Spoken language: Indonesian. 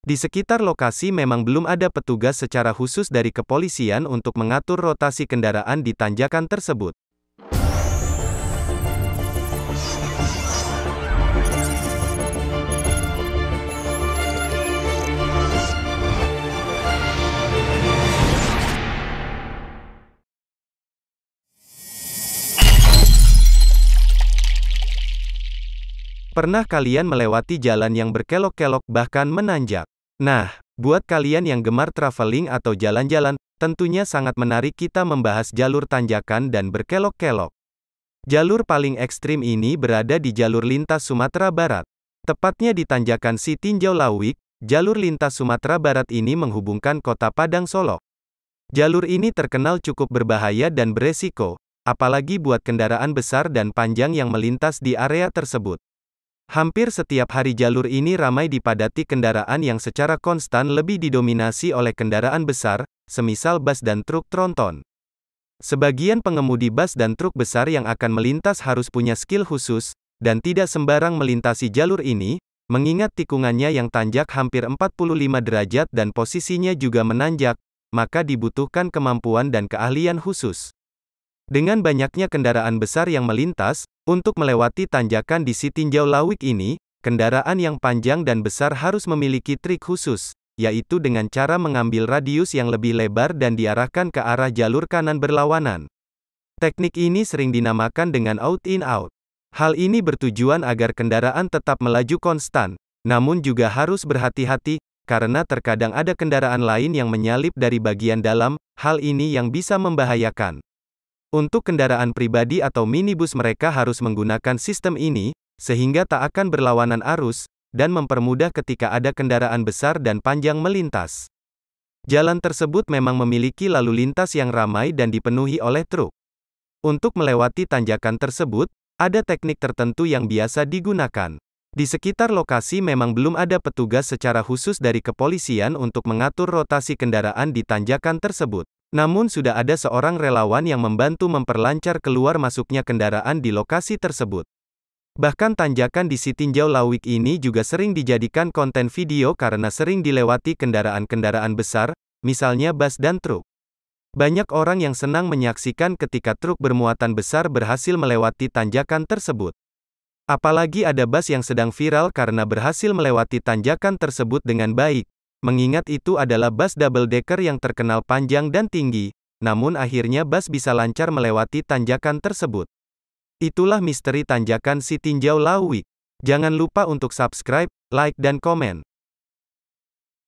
Di sekitar lokasi memang belum ada petugas secara khusus dari kepolisian untuk mengatur rotasi kendaraan di tanjakan tersebut. Pernah kalian melewati jalan yang berkelok-kelok, bahkan menanjak? Nah, buat kalian yang gemar traveling atau jalan-jalan, tentunya sangat menarik kita membahas jalur tanjakan dan berkelok-kelok. Jalur paling ekstrim ini berada di jalur lintas Sumatera Barat. Tepatnya di tanjakan Sitinjau Lawik, jalur lintas Sumatera Barat ini menghubungkan kota Padang Solok. Jalur ini terkenal cukup berbahaya dan beresiko, apalagi buat kendaraan besar dan panjang yang melintas di area tersebut. Hampir setiap hari jalur ini ramai dipadati kendaraan yang secara konstan lebih didominasi oleh kendaraan besar, semisal bus dan truk tronton. Sebagian pengemudi bus dan truk besar yang akan melintas harus punya skill khusus, dan tidak sembarang melintasi jalur ini, mengingat tikungannya yang tanjak hampir 45 derajat dan posisinya juga menanjak, maka dibutuhkan kemampuan dan keahlian khusus. Dengan banyaknya kendaraan besar yang melintas, untuk melewati tanjakan di Sitinjau Lawik ini, kendaraan yang panjang dan besar harus memiliki trik khusus, yaitu dengan cara mengambil radius yang lebih lebar dan diarahkan ke arah jalur kanan berlawanan. Teknik ini sering dinamakan dengan out-in-out. -out. Hal ini bertujuan agar kendaraan tetap melaju konstan, namun juga harus berhati-hati, karena terkadang ada kendaraan lain yang menyalip dari bagian dalam, hal ini yang bisa membahayakan. Untuk kendaraan pribadi atau minibus mereka harus menggunakan sistem ini, sehingga tak akan berlawanan arus, dan mempermudah ketika ada kendaraan besar dan panjang melintas. Jalan tersebut memang memiliki lalu lintas yang ramai dan dipenuhi oleh truk. Untuk melewati tanjakan tersebut, ada teknik tertentu yang biasa digunakan. Di sekitar lokasi memang belum ada petugas secara khusus dari kepolisian untuk mengatur rotasi kendaraan di tanjakan tersebut. Namun sudah ada seorang relawan yang membantu memperlancar keluar masuknya kendaraan di lokasi tersebut. Bahkan tanjakan di Sitinjau Lawik ini juga sering dijadikan konten video karena sering dilewati kendaraan-kendaraan besar, misalnya bus dan truk. Banyak orang yang senang menyaksikan ketika truk bermuatan besar berhasil melewati tanjakan tersebut. Apalagi ada bus yang sedang viral karena berhasil melewati tanjakan tersebut dengan baik, Mengingat itu adalah bus double decker yang terkenal panjang dan tinggi, namun akhirnya bus bisa lancar melewati tanjakan tersebut. Itulah misteri tanjakan si tinjau Lawik. Jangan lupa untuk subscribe, like dan komen.